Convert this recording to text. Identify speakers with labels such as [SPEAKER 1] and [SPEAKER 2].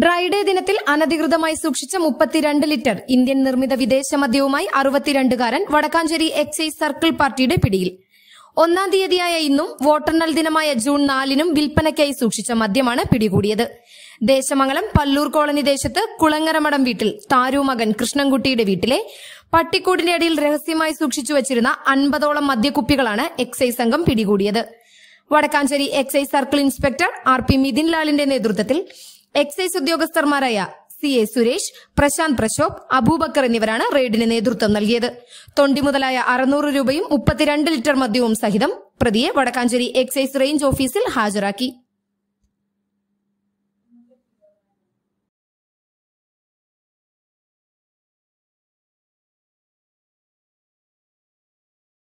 [SPEAKER 1] dry day ദിനത്തിൽ അനധികൃതമായി സൂക്ഷിച്ച മുപ്പത്തിരണ്ട് ലിറ്റർ ഇന്ത്യൻ നിർമ്മിത വിദേശ മദ്യവുമായി അറുപത്തിരണ്ടുകാരൻ വടക്കാഞ്ചേരി എക്സൈസ് സർക്കിൾ പാർട്ടിയുടെ പിടിയിൽ ഒന്നാം തീയതിയായ ഇന്നും വോട്ടെണ്ണൽ ദിനമായ ജൂൺ നാലിനും വിൽപ്പനയ്ക്കായി സൂക്ഷിച്ച മദ്യമാണ് പിടികൂടിയത് ദേശമംഗലം പല്ലൂർ കോളനി ദേശത്ത് കുളങ്ങരമടം വീട്ടിൽ താരു മകൻ കൃഷ്ണൻകുട്ടിയുടെ വീട്ടിലെ പട്ടിക്കൂടിന്റെ അടിയിൽ രഹസ്യമായി സൂക്ഷിച്ചു വച്ചിരുന്ന അൻപതോളം മദ്യക്കുപ്പികളാണ് എക്സൈസ് സംഘം പിടികൂടിയത് Vadakkanchery excise circle inspector R P മിഥിൻലാലിന്റെ നേതൃത്വത്തിൽ എക്സൈസ് ഉദ്യോഗസ്ഥർമാരായ സി എ സുരേഷ് പ്രശാന്ത് പ്രശോക് അബൂബക്കർ എന്നിവരാണ് റെയ്ഡിന് നേതൃത്വം നൽകിയത് തൊണ്ടി മുതലായ അറുന്നൂറ് രൂപയും മുപ്പത്തിരണ്ട് ലിറ്റർ മദ്യവും സഹിതം പ്രതിയെ വടക്കാഞ്ചേരി എക്സൈസ് റേഞ്ച് ഓഫീസിൽ ഹാജരാക്കി